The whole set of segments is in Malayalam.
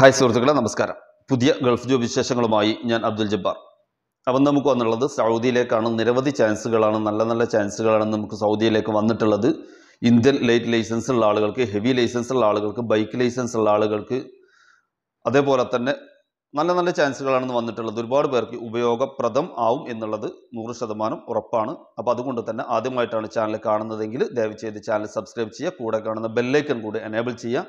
ഹായ് സുഹൃത്തുക്കളെ നമസ്കാരം പുതിയ ഗൾഫ് ജോബ് വിശേഷങ്ങളുമായി ഞാൻ അബ്ദുൽ ജബ്ബാർ അപ്പം നമുക്ക് വന്നുള്ളത് സൗദിയിലേക്കാണ് നിരവധി ചാൻസുകളാണ് നല്ല നല്ല ചാൻസുകളാണ് നമുക്ക് സൗദിയിലേക്ക് വന്നിട്ടുള്ളത് ഇന്ത്യൻ ലൈറ്റ് ലൈസൻസ് ഉള്ള ആളുകൾക്ക് ഹെവി ലൈസൻസ് ഉള്ള ആളുകൾക്ക് ബൈക്ക് ലൈസൻസ് ഉള്ള ആളുകൾക്ക് അതേപോലെ തന്നെ നല്ല നല്ല ചാൻസുകളാണെന്ന് വന്നിട്ടുള്ളത് ഒരുപാട് പേർക്ക് ഉപയോഗപ്രദം ആവും എന്നുള്ളത് നൂറ് ശതമാനം ഉറപ്പാണ് അപ്പോൾ അതുകൊണ്ട് തന്നെ ആദ്യമായിട്ടാണ് ചാനൽ കാണുന്നതെങ്കിൽ ദയവ് ചെയ്ത് ചാനൽ സബ്സ്ക്രൈബ് ചെയ്യുക കൂടെ കാണുന്ന ബെല്ലൈക്കൺ കൂടി എനേബിൾ ചെയ്യുക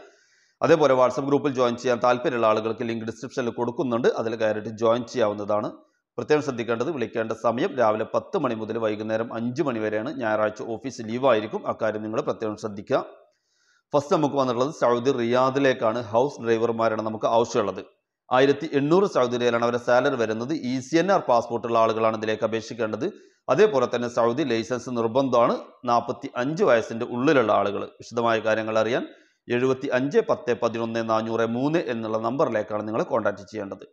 അതേപോലെ വാട്സപ്പ് ഗ്രൂപ്പിൽ ജോയിൻ ചെയ്യാൻ താല്പര്യമുള്ള ആളുകൾക്ക് ലിങ്ക് ഡിസ്ക്രിപ്ഷനിൽ കൊടുക്കുന്നുണ്ട് അതിൽ കയറിയിട്ട് ജോയിൻ ചെയ്യാവുന്നതാണ് പ്രത്യേകം ശ്രദ്ധിക്കേണ്ടത് വിളിക്കേണ്ട സമയം രാവിലെ പത്ത് മണി മുതൽ വൈകുന്നേരം അഞ്ച് മണി വരെയാണ് ഞായറാഴ്ച ഓഫീസ് ലീവായിരിക്കും അക്കാര്യം നിങ്ങൾ പ്രത്യേകം ശ്രദ്ധിക്കുക ഫസ്റ്റ് നമുക്ക് വന്നിട്ടുള്ളത് സൗദി റിയാദിലേക്കാണ് ഹൗസ് ഡ്രൈവർമാരാണ് നമുക്ക് ആവശ്യമുള്ളത് ആയിരത്തി എണ്ണൂറ് സൗദി റിയാലാണ് അവരുടെ സാലറി വരുന്നത് ഇ സി എൻ ആർ പാസ്പോർട്ടുള്ള ആളുകളാണ് ഇതിലേക്ക് അപേക്ഷിക്കേണ്ടത് അതേപോലെ തന്നെ സൗദി ലൈസൻസ് നിർബന്ധമാണ് നാൽപ്പത്തി അഞ്ച് വയസ്സിൻ്റെ ഉള്ളിലുള്ള ആളുകൾ വിശദമായ കാര്യങ്ങൾ അറിയാൻ എഴുപത്തി അഞ്ച് പത്ത് പതിനൊന്ന് നാനൂറ് മൂന്ന് എന്നുള്ള നമ്പറിലേക്കാണ് നിങ്ങൾ കോൺടാക്റ്റ് ചെയ്യേണ്ടത്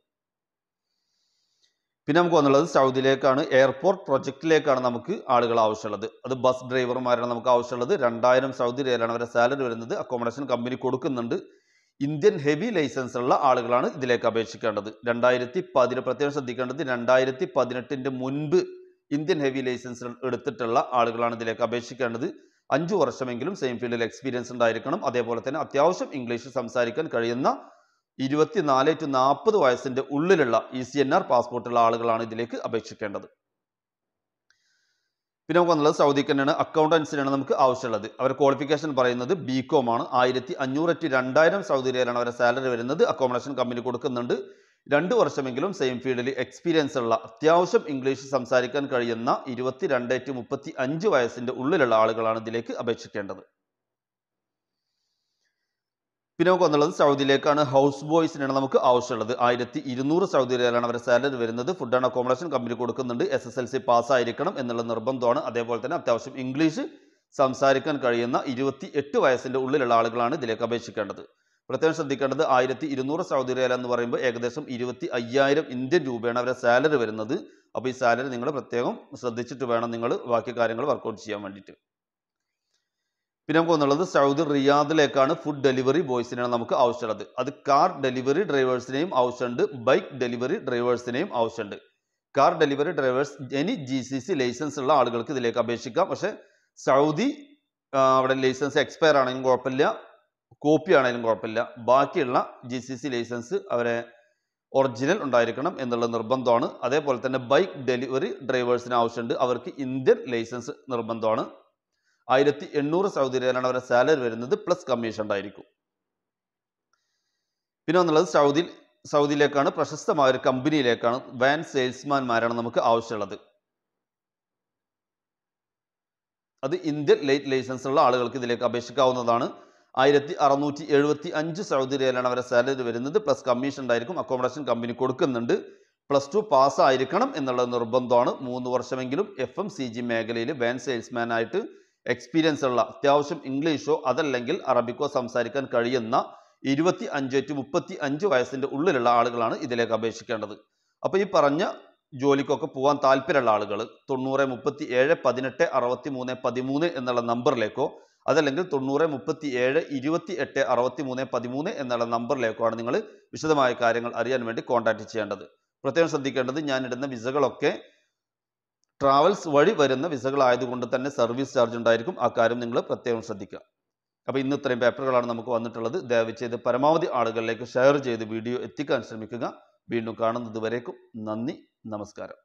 പിന്നെ നമുക്ക് വന്നുള്ളത് സൗദിയിലേക്കാണ് എയർപോർട്ട് പ്രൊജക്റ്റിലേക്കാണ് നമുക്ക് ആളുകൾ ആവശ്യമുള്ളത് അത് ബസ് ഡ്രൈവർമാരാണ് നമുക്ക് ആവശ്യമുള്ളത് രണ്ടായിരം സൗദി റിയലാണ് അവരുടെ സാലറി വരുന്നത് അക്കോമഡേഷൻ കമ്പനി കൊടുക്കുന്നുണ്ട് ഇന്ത്യൻ ഹെവി ലൈസൻസ് ഉള്ള ആളുകളാണ് ഇതിലേക്ക് അപേക്ഷിക്കേണ്ടത് രണ്ടായിരത്തി പതിനെ പ്രത്യേകം ശ്രദ്ധിക്കേണ്ടത് രണ്ടായിരത്തി പതിനെട്ടിൻ്റെ മുൻപ് ഇന്ത്യൻ ഹെവി ലൈസൻസ് എടുത്തിട്ടുള്ള ആളുകളാണ് ഇതിലേക്ക് അപേക്ഷിക്കേണ്ടത് അഞ്ചു വർഷമെങ്കിലും സെയിം ഫീൽഡിൽ എക്സ്പീരിയൻസ് ഉണ്ടായിരിക്കണം അതേപോലെ തന്നെ അത്യാവശ്യം ഇംഗ്ലീഷ് സംസാരിക്കാൻ കഴിയുന്ന ഇരുപത്തിനാല് ടു നാൽപ്പത് വയസ്സിന്റെ ഉള്ളിലുള്ള ഇ സി എൻ ആർ പാസ്പോർട്ടുള്ള ആളുകളാണ് ഇതിലേക്ക് അപേക്ഷിക്കേണ്ടത് പിന്നെ നമുക്ക് വന്നുള്ളത് സൗദി തന്നെയാണ് അക്കൗണ്ടൻസിനാണ് നമുക്ക് ആവശ്യമുള്ളത് അവർ ക്വാളിഫിക്കേഷൻ പറയുന്നത് ബി കോം ആണ് ആയിരത്തി അഞ്ഞൂറ്റി രണ്ടായിരം സൗദി റിയാലാണ് അവരുടെ സാലറി വരുന്നത് അക്കോമഡേഷൻ കമ്പനി കൊടുക്കുന്നുണ്ട് രണ്ട് വർഷമെങ്കിലും സെയിം ഫീൽഡിൽ എക്സ്പീരിയൻസ് ഉള്ള അത്യാവശ്യം ഇംഗ്ലീഷ് സംസാരിക്കാൻ കഴിയുന്ന രണ്ട് ടു മുപ്പത്തി അഞ്ച് വയസ്സിൻ്റെ ഉള്ളിലുള്ള ആളുകളാണ് ഇതിലേക്ക് അപേക്ഷിക്കേണ്ടത് പിന്നെ നമുക്ക് വന്നുള്ളത് സൗദിയിലേക്കാണ് ഹൗസ് ബോയ്സിനാണ് നമുക്ക് ആവശ്യമുള്ളത് ആയിരത്തി ഇരുന്നൂറ് സൗദി റിയാലാണ് അവരുടെ സാലറി വരുന്നത് ഫുഡ് ആൻഡ് അക്കോമഡേഷൻ കമ്പനി കൊടുക്കുന്നുണ്ട് എസ് എസ് എൽ സി പാസ്സായിരിക്കണം എന്നുള്ള നിർബന്ധമാണ് അതേപോലെ തന്നെ അത്യാവശ്യം ഇംഗ്ലീഷ് സംസാരിക്കാൻ കഴിയുന്ന ഇരുപത്തി എട്ട് വയസ്സിൻ്റെ ഉള്ളിലുള്ള ആളുകളാണ് ഇതിലേക്ക് അപേക്ഷിക്കേണ്ടത് പ്രത്യേകം ശ്രദ്ധിക്കേണ്ടത് ആയിരത്തി ഇരുന്നൂറ് സൗദി റിയാൽ എന്ന് പറയുമ്പോൾ ഏകദേശം ഇരുപത്തി അയ്യായിരം ഇന്ത്യൻ രൂപയാണ് അവരുടെ സാലറി വരുന്നത് അപ്പോൾ ഈ സാലറി നിങ്ങൾ പ്രത്യേകം ശ്രദ്ധിച്ചിട്ട് വേണം നിങ്ങൾ ബാക്കി കാര്യങ്ങൾ വർക്കൗട്ട് ചെയ്യാൻ വേണ്ടിയിട്ട് പിന്നെ നമുക്ക് വന്നുള്ളത് സൗദി റിയാദിലേക്കാണ് ഫുഡ് ഡെലിവറി ബോയ്സിനെയാണ് നമുക്ക് ആവശ്യമുള്ളത് അത് കാർ ഡെലിവറി ഡ്രൈവേഴ്സിനെയും ആവശ്യമുണ്ട് ബൈക്ക് ഡെലിവറി ഡ്രൈവേഴ്സിനെയും ആവശ്യമുണ്ട് car delivery drivers any G C C license ഉള്ള ആളുകൾക്ക് ഇതിലേക്ക് അപേക്ഷിക്കാം പക്ഷേ സൗദി അവിടെ ലൈസൻസ് എക്സ്പയർ ആണെങ്കിൽ കുഴപ്പമില്ല കോപ്പി ആണെങ്കിലും കുഴപ്പമില്ല ബാക്കിയുള്ള ജി സി സി ലൈസൻസ് അവരെ ഒറിജിനൽ ഉണ്ടായിരിക്കണം എന്നുള്ള നിർബന്ധമാണ് അതേപോലെ തന്നെ ബൈക്ക് ഡെലിവറി ഡ്രൈവേഴ്സിന് ആവശ്യമുണ്ട് അവർക്ക് ഇന്ത്യൻ ലൈസൻസ് നിർബന്ധമാണ് ആയിരത്തി എണ്ണൂറ് സൗദി റിയാലാണ് അവരുടെ സാലറി വരുന്നത് പ്ലസ് കമ്മീഷൻ ഉണ്ടായിരിക്കും പിന്നെ ഒന്നുള്ളത് സൗദി സൗദിയിലേക്കാണ് പ്രശസ്തമായ ഒരു കമ്പനിയിലേക്കാണ് വാൻ സെയിൽസ്മാൻമാരാണ് നമുക്ക് ആവശ്യമുള്ളത് അത് ഇന്ത്യൻ ലൈറ്റ് ലൈസൻസ് ഉള്ള ആളുകൾക്ക് ഇതിലേക്ക് അപേക്ഷിക്കാവുന്നതാണ് ആയിരത്തി അറുന്നൂറ്റി എഴുപത്തി അഞ്ച് സൗദി റിയലാണ് അവരെ സാലറി വരുന്നത് പ്ലസ് കമ്മീഷൻ ഉണ്ടായിരിക്കും അക്കോമഡേഷൻ കമ്പനി കൊടുക്കുന്നുണ്ട് പ്ലസ് ടു പാസ് ആയിരിക്കണം എന്നുള്ള നിർബന്ധമാണ് മൂന്ന് വർഷമെങ്കിലും എഫ് എം സി ജി മേഖലയിൽ വാൻ സെയിൽസ്മാൻ ആയിട്ട് എക്സ്പീരിയൻസ് ഉള്ള അത്യാവശ്യം ഇംഗ്ലീഷോ അതല്ലെങ്കിൽ അറബിക്കോ സംസാരിക്കാൻ കഴിയുന്ന ഇരുപത്തി അഞ്ച് ടു മുപ്പത്തി അഞ്ച് വയസ്സിൻ്റെ ഉള്ളിലുള്ള ആളുകളാണ് ഇതിലേക്ക് അപേക്ഷിക്കേണ്ടത് അപ്പോൾ ഈ പറഞ്ഞ ജോലിക്കൊക്കെ പോകാൻ താല്പര്യമുള്ള ആളുകൾ തൊണ്ണൂറ് മുപ്പത്തി ഏഴ് പതിനെട്ട് അറുപത്തി മൂന്ന് പതിമൂന്ന് എന്നുള്ള നമ്പറിലേക്കോ അതല്ലെങ്കിൽ തൊണ്ണൂറ് മുപ്പത്തി ഏഴ് ഇരുപത്തി എട്ട് അറുപത്തി മൂന്ന് പതിമൂന്ന് എന്നുള്ള നമ്പറിലേക്കുമാണ് നിങ്ങൾ വിശദമായ കാര്യങ്ങൾ അറിയാൻ വേണ്ടി കോൺടാക്ട് ചെയ്യേണ്ടത് പ്രത്യേകം ശ്രദ്ധിക്കേണ്ടത് ഞാൻ ഇടുന്ന വിസകളൊക്കെ ട്രാവൽസ് വഴി വരുന്ന വിസകളായതുകൊണ്ട് തന്നെ സർവീസ് ചാർജ് ഉണ്ടായിരിക്കും ആ കാര്യം നിങ്ങൾ പ്രത്യേകം ശ്രദ്ധിക്കുക അപ്പോൾ ഇന്ന് ഇത്രയും പേപ്പറുകളാണ് നമുക്ക് വന്നിട്ടുള്ളത് ദയവ് ചെയ്ത് പരമാവധി ആളുകളിലേക്ക് ഷെയർ ചെയ്ത് വീഡിയോ എത്തിക്കാൻ ശ്രമിക്കുക വീണ്ടും കാണുന്നത് നന്ദി നമസ്കാരം